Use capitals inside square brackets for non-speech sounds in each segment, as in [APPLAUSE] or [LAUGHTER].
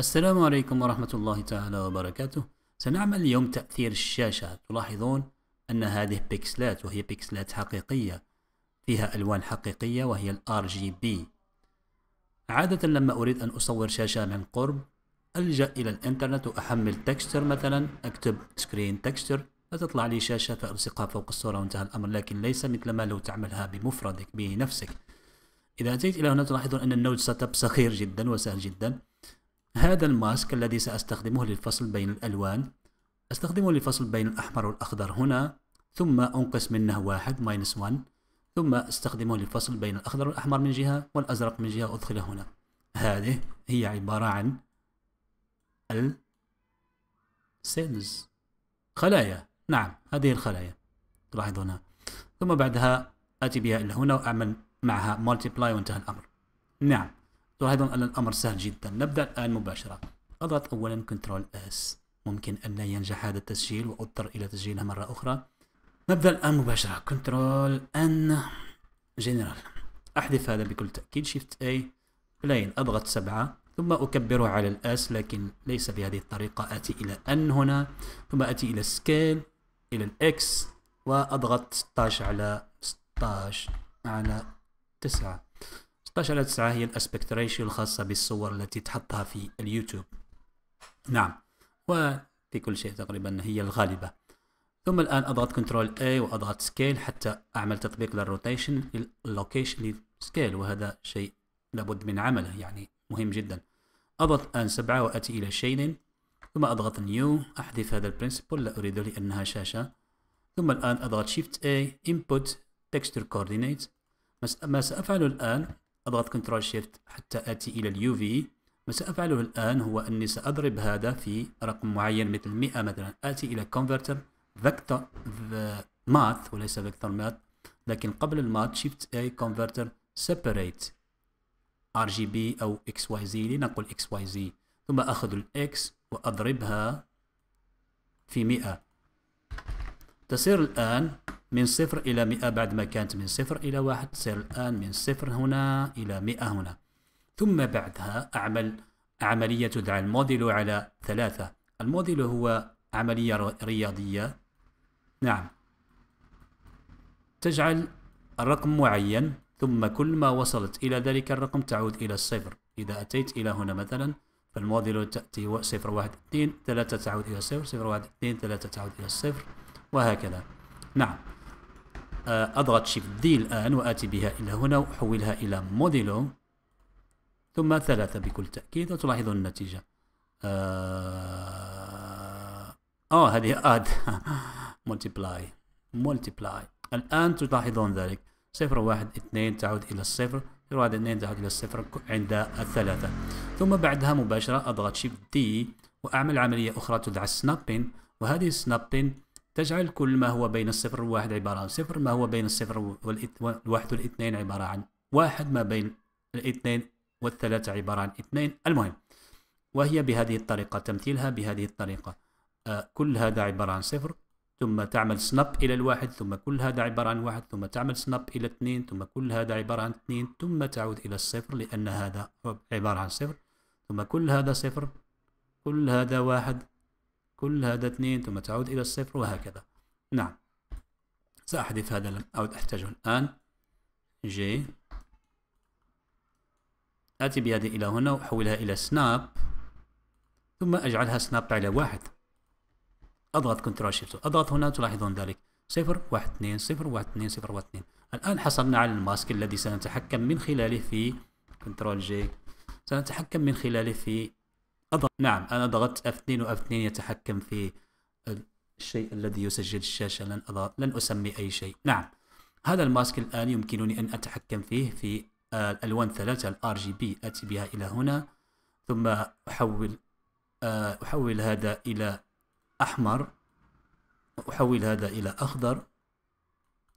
السلام عليكم ورحمة الله تعالى وبركاته سنعمل اليوم تأثير الشاشة تلاحظون أن هذه بيكسلات وهي بيكسلات حقيقية فيها ألوان حقيقية وهي الـ RGB عادة لما أريد أن أصور شاشة من قرب ألجأ إلى الإنترنت وأحمل تكستر مثلا أكتب سكرين تكستر فتطلع لي شاشة فألصقها فوق الصورة وانتهى الأمر لكن ليس مثلما لو تعملها بمفردك بنفسك إذا أتيت إلى هنا تلاحظون أن النود سيت أب صغير جدا وسهل جدا هذا الماسك الذي سأستخدمه للفصل بين الألوان أستخدمه للفصل بين الأحمر والأخضر هنا ثم أنقص منه واحد ماينس 1 ثم أستخدمه للفصل بين الأخضر والأحمر من جهة والأزرق من جهة أدخله هنا هذه هي عبارة عن السيلز خلايا نعم هذه الخلايا تلاحظونها ثم بعدها أتي بها إلى هنا وأعمل معها مولتيبلاي وانتهى الأمر نعم تلاحظون أن الأمر سهل جدا نبدأ الآن مباشرة أضغط أولا كنترول S ممكن أن لا ينجح هذا التسجيل وأضطر إلى تسجيلها مرة أخرى نبدأ الآن مباشرة كنترول N جنرال أحذف هذا بكل تأكيد شيفت اي بلاين أضغط سبعة ثم أكبره على الأس لكن ليس بهذه الطريقة آتي إلى N هنا ثم آتي إلى سكيل إلى الإكس وأضغط 16 على 16 على 9 16 على 9 هي الاسبكت ريشيو الخاصة بالصور التي تحطها في اليوتيوب نعم وفي كل شيء تقريبا هي الغالبة ثم الآن أضغط كنترول A وأضغط سكيل حتى أعمل تطبيق للروتيشن اللوكيشن للسكيل وهذا شيء لابد من عمله يعني مهم جدا أضغط الآن سبعة وأتي إلى شيدين ثم أضغط نيو أحذف هذا البرنسبل لا أريده لأنها شاشة ثم الآن أضغط شيفت A Input Texture Coordinate ما سأفعله الآن أضغط كنترول شيفت حتى آتي إلى اليو في ما سأفعله الآن هو أني سأضرب هذا في رقم معين مثل 100 مثلا آتي إلى كونفرتر فيكتور ماث وليس فيكتور ماث لكن قبل الماث شيفت أي كونفرتر سيبريت ار جي بي أو اكس واي زي لنقل اكس واي زي ثم أخذ الاكس وأضربها في 100 تصير الآن من صفر إلى مئة بعد ما كانت من صفر إلى واحد تصير الآن من صفر هنا إلى مئة هنا ثم بعدها أعمل عملية تدعى الموديل على ثلاثة الموديل هو عملية رياضية نعم تجعل رقم معين ثم كل ما وصلت إلى ذلك الرقم تعود إلى الصفر إذا أتيت إلى هنا مثلا فالموديل تأتي صفر واحد اثنين ثلاثة تعود إلى صفر صفر واحد اثنين ثلاثة تعود إلى الصفر وهكذا نعم آه، أضغط شيفت دي الآن وآتي بها إلى هنا وأحولها إلى موديلو ثم ثلاثة بكل تأكيد وتلاحظون النتيجة آه, آه هذه آد مولتيبلاي [LAUGHS] مولتيبلاي الآن تلاحظون ذلك صفر واحد اثنين تعود إلى الصفر صفر واحد اثنين تعود إلى الصفر عند الثلاثة ثم بعدها مباشرة أضغط شيفت دي وأعمل عملية أخرى تدعى سنابين وهذه السنابين تجعل كل ما هو بين الصفر والواحد عبارة عن صفر ما هو بين الصفر والواحد والاثنين عبارة عن واحد ما بين الاثنين والثلاثة عبارة عن اثنين المهم وهي بهذه الطريقة تمثيلها بهذه الطريقة آه كل هذا عبارة عن صفر ثم تعمل سناب إلى الواحد ثم كل هذا عبارة عن واحد ثم تعمل سناب إلى اثنين ثم كل هذا عبارة عن اثنين ثم تعود إلى الصفر لأن هذا عبارة عن صفر ثم كل هذا صفر كل هذا واحد كل هذا اثنين ثم تعود إلى الصفر وهكذا نعم سأحذف هذا أو أحتاجه الآن جي آتي بيدي إلى هنا وأحولها إلى سناب ثم أجعلها سناب على واحد أضغط كنترول شيفت أضغط هنا تلاحظون ذلك صفر واحد اثنين صفر واحد اثنين صفر واحد اثنين الآن حصلنا على الماسك الذي سنتحكم من خلاله في كنترول جي سنتحكم من خلاله في أضغط نعم أنا ضغطت F2 f 2 يتحكم في الشيء الذي يسجل الشاشة لن أضغط لن أسمي أي شيء نعم هذا الماسك الآن يمكنني أن أتحكم فيه في الألوان آه، ثلاثة الار جي بي أتي بها إلى هنا ثم أحول آه، أحول هذا إلى أحمر وأحول هذا إلى أخضر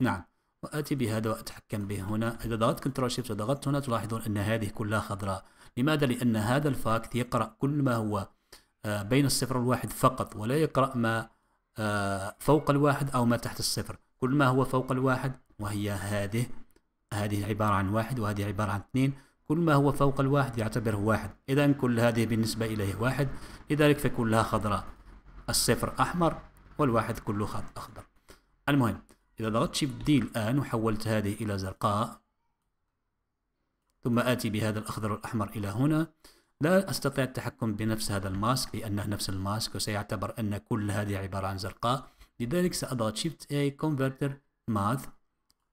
نعم وآتي بهذا وأتحكم به هنا إذا ضغطت كنترول شيفت وضغطت هنا تلاحظون أن هذه كلها خضراء لماذا؟ لأن هذا الفاكت يقرأ كل ما هو آه، بين الصفر والواحد فقط ولا يقرأ ما آه، فوق الواحد أو ما تحت الصفر كل ما هو فوق الواحد وهي هذه هذه عبارة عن واحد وهذه عبارة عن اثنين كل ما هو فوق الواحد يعتبره واحد إذا كل هذه بالنسبة إليه واحد لذلك فكلها خضراء الصفر أحمر والواحد كله أخضر المهم إذا ضغطت شيفت دي الآن وحولت هذه إلى زرقاء ثم آتي بهذا الأخضر والأحمر إلى هنا لا أستطيع التحكم بنفس هذا الماسك لأنه نفس الماسك وسيعتبر أن كل هذه عبارة عن زرقاء لذلك سأضغط Shift A Converter Math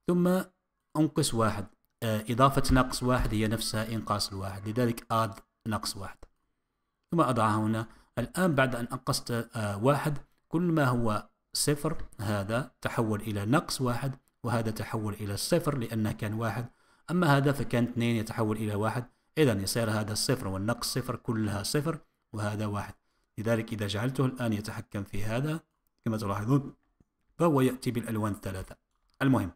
ثم أنقص واحد آه، إضافة ناقص واحد هي نفسها إنقاص الواحد لذلك add ناقص واحد ثم أضعها هنا الآن بعد أن أنقصت آه، واحد كل ما هو صفر هذا تحول إلى نقص واحد وهذا تحول إلى صفر لأنه كان واحد أما هذا فكان اثنين يتحول إلى واحد إذا يصير هذا الصفر والنقص صفر كلها صفر وهذا واحد لذلك إذا جعلته الآن يتحكم في هذا كما تلاحظون فهو يأتي بالألوان الثلاثة المهم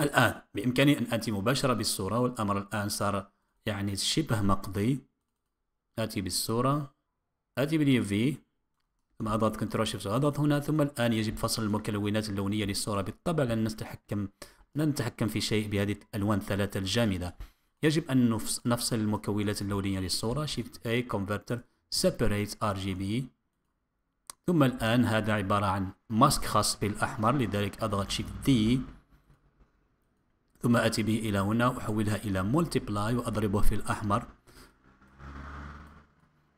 الآن بإمكاني أن آتي مباشرة بالصورة والأمر الآن صار يعني شبه مقضي آتي بالصورة آتي في ثم اضغط كنترول شيفت واضغط هنا ثم الآن يجب فصل المكونات اللونية للصورة بالطبع لن نتحكم لن نتحكم في شيء بهذه الألوان الثلاثة الجامدة يجب أن نفصل المكونات اللونية للصورة شيفت A ار جي RGB ثم الآن هذا عبارة عن ماسك خاص بالأحمر لذلك أضغط شيفت T ثم أتي به إلى هنا أحولها إلى مولتيبلاي وأضربه في الأحمر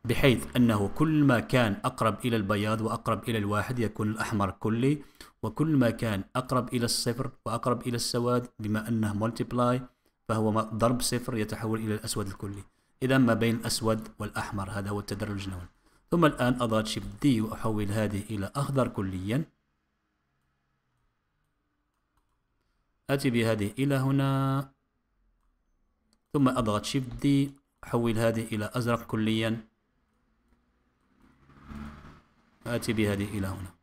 بحيث أنه كل ما كان أقرب إلى البياض وأقرب إلى الواحد يكون الأحمر كلي وكل ما كان أقرب إلى الصفر وأقرب إلى السواد بما أنه ملتبلاي فهو ضرب صفر يتحول إلى الأسود الكلي إذا ما بين الأسود والأحمر هذا هو التدرج اللون ثم الآن أضغط شيب دي وأحول هذه إلى أخضر كليا أتي بهذه إلى هنا ثم أضغط شيب دي أحول هذه إلى أزرق كليا آتي بهذه إلى هنا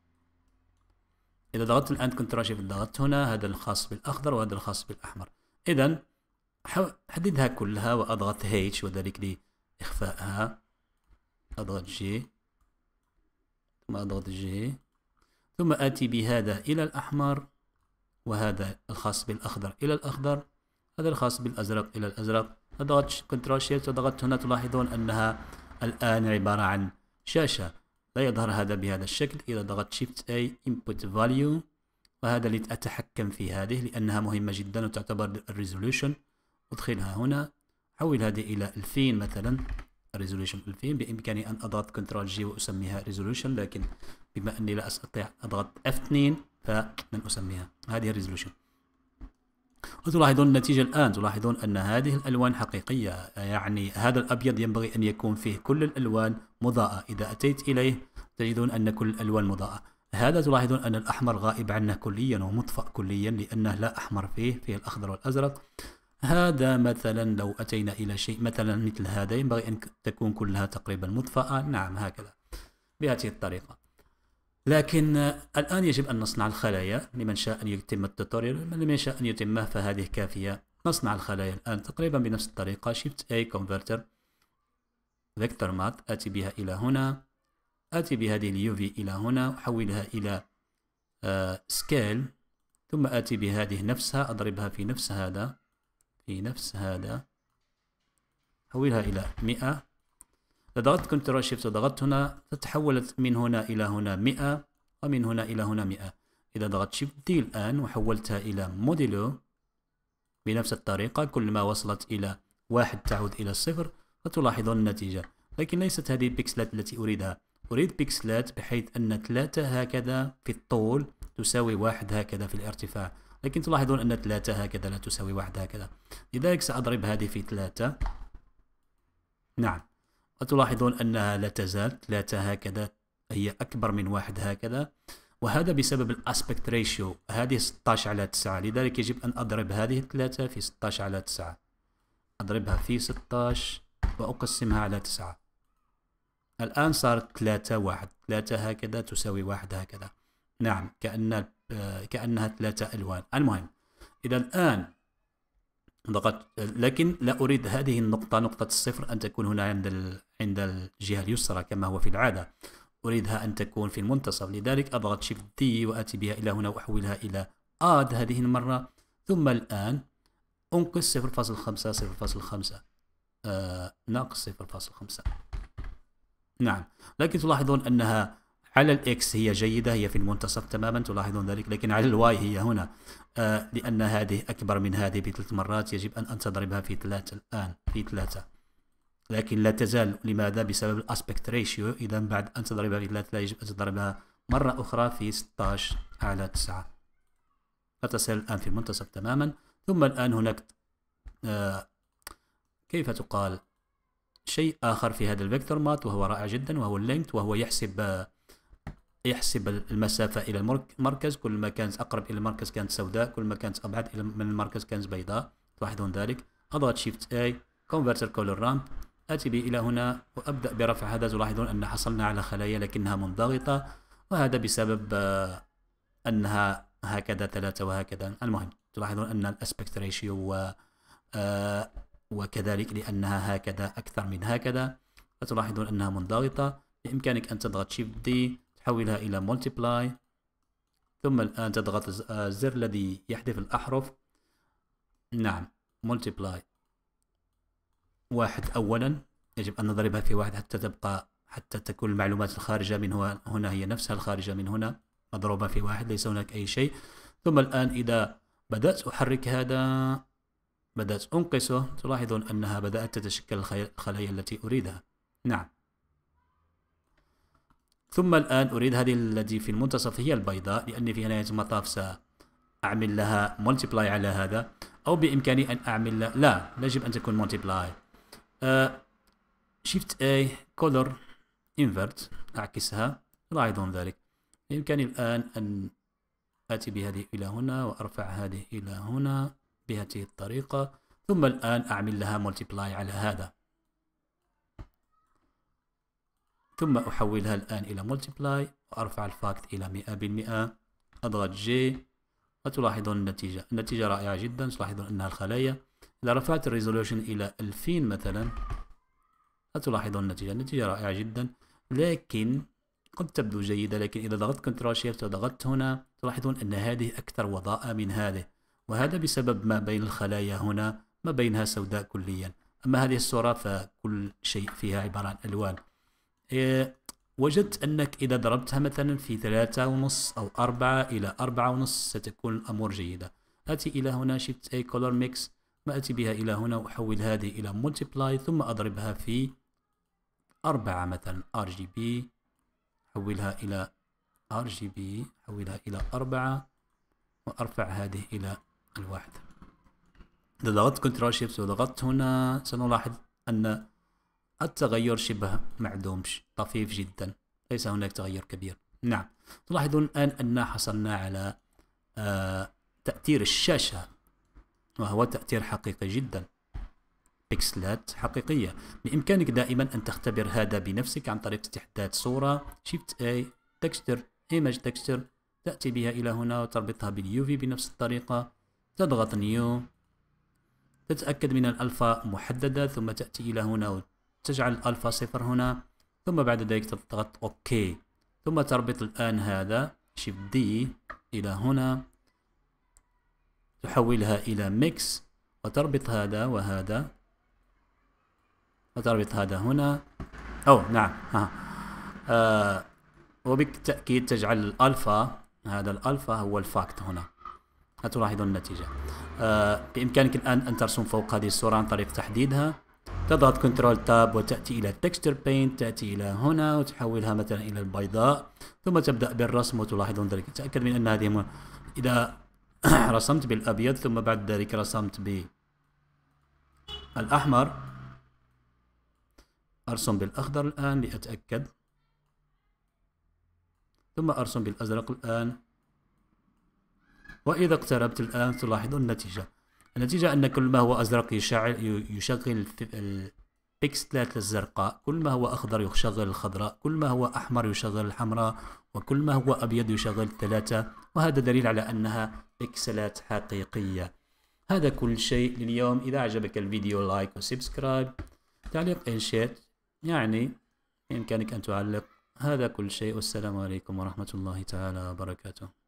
إذا ضغطت الآن كنترول شيفت ضغطت هنا هذا الخاص بالأخضر وهذا الخاص بالأحمر إذا حددها كلها وأضغط H وذلك لإخفائها أضغط G ثم أضغط G ثم آتي بهذا إلى الأحمر وهذا الخاص بالأخضر إلى الأخضر هذا الخاص بالأزرق إلى الأزرق أضغط كنترول شيفت وضغطت هنا تلاحظون أنها الآن عبارة عن شاشة لا يظهر هذا بهذا الشكل إذا ضغط Shift A Input Value وهذا لأتحكم في هذه لأنها مهمة جدا وتعتبر الريزوليوشن أدخلها هنا حول هذه إلى 2000 مثلا الريزوليوشن 2000 بإمكاني أن أضغط Ctrl G وأسميها ريزوليوشن لكن بما أني لا أستطيع أضغط F2 فلن أسميها هذه الريزوليوشن وتلاحظون النتيجة الآن تلاحظون أن هذه الألوان حقيقية يعني هذا الأبيض ينبغي أن يكون فيه كل الألوان مضاءة إذا أتيت إليه تجدون أن كل الألوان مضاءة هذا تلاحظون أن الأحمر غائب عنه كليا ومطفأ كليا لأنه لا أحمر فيه فيه الأخضر والأزرق هذا مثلا لو أتينا إلى شيء مثلا مثل هذا ينبغي أن تكون كلها تقريبا مطفأة نعم هكذا بهذه الطريقة لكن الآن يجب أن نصنع الخلايا لمن شاء أن يتم التطوير من لم يشاء أن يتمه فهذه كافية نصنع الخلايا الآن تقريبا بنفس الطريقة Shift A Converter Vector Mat آتي بها إلى هنا آتي بهذه الـ UV إلى هنا وحولها إلى سكيل آه، ثم آتي بهذه نفسها أضربها في نفس هذا في نفس هذا أحولها إلى 100 إذا ضغطت كنترول شيفت وضغطت هنا تتحولت من هنا إلى هنا 100 ومن هنا إلى هنا 100 إذا ضغطت شيفت دي الآن وحولتها إلى موديلو بنفس الطريقة كلما وصلت إلى واحد تعود إلى الصفر فتلاحظون النتيجة لكن ليست هذه البكسلات التي أريدها أريد بكسلات بحيث أن ثلاثة هكذا في الطول تساوي واحد هكذا في الارتفاع لكن تلاحظون أن ثلاثة هكذا لا تساوي واحد هكذا لذلك سأضرب هذه في ثلاثة نعم فتلاحظون أنها لا تزال ثلاثة هكذا هي أكبر من واحد هكذا وهذا بسبب الاسبكت ريشيو هذه 16 على 9 لذلك يجب أن أضرب هذه الثلاثة في 16 على 9 أضربها في 16 وأقسمها على 9 الآن صارت 3 1 3 هكذا تساوي 1 هكذا نعم كأن كأنها ثلاثة ألوان المهم إذا الآن ضغط لكن لا أريد هذه النقطة نقطة الصفر أن تكون هنا عند عند الجهة اليسرى كما هو في العادة أريدها أن تكون في المنتصف لذلك أضغط شيفت دي وآتي بها إلى هنا وأحولها إلى آد هذه المرة ثم الآن أنقص 0.5 0.5 آه ناقص 0.5 نعم لكن تلاحظون أنها على الإكس هي جيدة هي في المنتصف تماما تلاحظون ذلك لكن على الواي هي هنا آه، لأن هذه أكبر من هذه بثلاث مرات يجب أن, تضربها في ثلاثة الآن في ثلاثة لكن لا تزال لماذا بسبب الأسبكت ريشيو إذا بعد أن تضربها في ثلاثة لا يجب أن تضربها مرة أخرى في 16 على 9 فتصل الآن في المنتصف تماما ثم الآن هناك آه، كيف تقال شيء آخر في هذا الفيكتور مات وهو رائع جدا وهو اللينكت وهو يحسب آه، يحسب المسافة إلى المركز كل ما كانت أقرب إلى المركز كانت سوداء كل ما كانت أبعد إلى من المركز كانت بيضاء تلاحظون ذلك أضغط شيفت اي كونفرتر كولر رامب آتي به إلى هنا وأبدأ برفع هذا تلاحظون أن حصلنا على خلايا لكنها منضغطة وهذا بسبب آه، أنها هكذا ثلاثة وهكذا المهم تلاحظون أن الأسبكت ريشيو و آه، وكذلك لأنها هكذا أكثر من هكذا فتلاحظون أنها منضغطة بإمكانك أن تضغط شيفت دي حولها إلى multiply ثم الآن تضغط آه، الزر الذي يحذف الأحرف نعم multiply واحد أولا يجب أن نضربها في واحد حتى تبقى حتى تكون المعلومات الخارجة من هنا هي نفسها الخارجة من هنا مضروبة في واحد ليس هناك أي شيء ثم الآن إذا بدأت أحرك هذا بدأت أنقصه تلاحظون أنها بدأت تتشكل الخلايا التي أريدها نعم ثم الآن أريد هذه التي في المنتصف هي البيضاء لأن في نهاية المطاف سأعمل لها مولتيبلاي على هذا أو بإمكاني أن أعمل لا, لا يجب أن تكون مولتيبلاي آه، شيفت A color invert أعكسها لاحظون ذلك بإمكاني الآن أن آتي بهذه إلى هنا وأرفع هذه إلى هنا بهذه الطريقة ثم الآن أعمل لها multiply على هذا ثم أحولها الآن إلى multiply وأرفع الفاكت إلى 100% أضغط J وتلاحظون النتيجة النتيجة رائعة جدا تلاحظون أنها الخلايا إذا رفعت الريزولوشن إلى 2000 مثلا هتلاحظون النتيجة النتيجة رائعة جدا لكن قد تبدو جيدة لكن إذا ضغطت كنترول شيفت وضغطت هنا تلاحظون أن هذه أكثر وضاءة من هذه وهذا بسبب ما بين الخلايا هنا ما بينها سوداء كليا أما هذه الصورة فكل شيء فيها عبارة عن ألوان إيه، وجدت أنك إذا ضربتها مثلا في ثلاثة ونص أو أربعة إلى أربعة ونص ستكون الأمور جيدة آتي إلى هنا شفت أي Color Mix وآتي بها إلى هنا وأحول هذه إلى Multiply ثم أضربها في أربعة مثلا RGB أحولها إلى RGB أحولها إلى أربعة وأرفع هذه إلى الواحد إذا ضغطت Ctrl Shift وضغطت هنا سنلاحظ أن التغير شبه معدومش طفيف جدا ليس هناك تغير كبير نعم تلاحظون الآن أننا حصلنا على آه، تأثير الشاشة وهو تأثير حقيقي جدا بيكسلات حقيقية بإمكانك دائما أن تختبر هذا بنفسك عن طريق استحداث صورة Shift A Texture Image Texture تأتي بها إلى هنا وتربطها باليوفي بنفس الطريقة تضغط نيو تتأكد من الألفا محددة ثم تأتي إلى هنا تجعل الفا صفر هنا ثم بعد ذلك تضغط أوكي ثم تربط الآن هذا شيب دي إلى هنا تحولها إلى ميكس وتربط هذا وهذا وتربط هذا هنا أو نعم ها آه وبالتأكيد تجعل الألفا هذا الألفا هو الفاكت هنا هتلاحظون النتيجة آه بإمكانك الآن أن ترسم فوق هذه الصورة عن طريق تحديدها تضغط كنترول تاب وتأتي إلى تكستشر بينت تأتي إلى هنا وتحولها مثلا إلى البيضاء ثم تبدأ بالرسم وتلاحظون ذلك تأكد من أن هذه م... إذا [CLEARS THROAT] رسمت بالأبيض ثم بعد ذلك رسمت بالأحمر أرسم بالأخضر الآن لأتأكد ثم أرسم بالأزرق الآن وإذا اقتربت الآن تلاحظون النتيجة النتيجة أن كل ما هو أزرق يشعل يشغل البيكسلات الزرقاء كل ما هو أخضر يشغل الخضراء كل ما هو أحمر يشغل الحمراء وكل ما هو أبيض يشغل الثلاثة وهذا دليل على أنها بيكسلات حقيقية هذا كل شيء لليوم إذا أعجبك الفيديو لايك وسبسكرايب تعليق إن شئت يعني بإمكانك أن تعلق هذا كل شيء والسلام عليكم ورحمة الله تعالى وبركاته